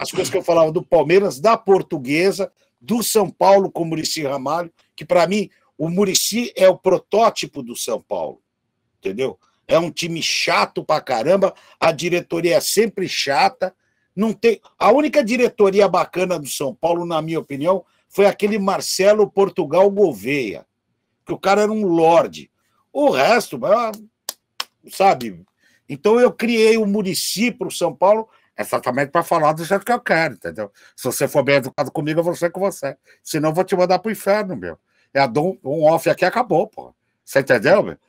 as coisas que eu falava do Palmeiras, da Portuguesa, do São Paulo com o Murici Ramalho, que para mim o Murici é o protótipo do São Paulo, entendeu? É um time chato pra caramba, a diretoria é sempre chata. Não tem a única diretoria bacana do São Paulo, na minha opinião, foi aquele Marcelo Portugal Gouveia, que o cara era um lorde. O resto, ah, sabe? Então eu criei o Murici para o São Paulo exatamente para falar do jeito que eu quero, entendeu? Se você for bem educado comigo, eu vou ser com você. Senão eu vou te mandar pro inferno, meu. É um off aqui acabou, pô. Você entendeu, meu?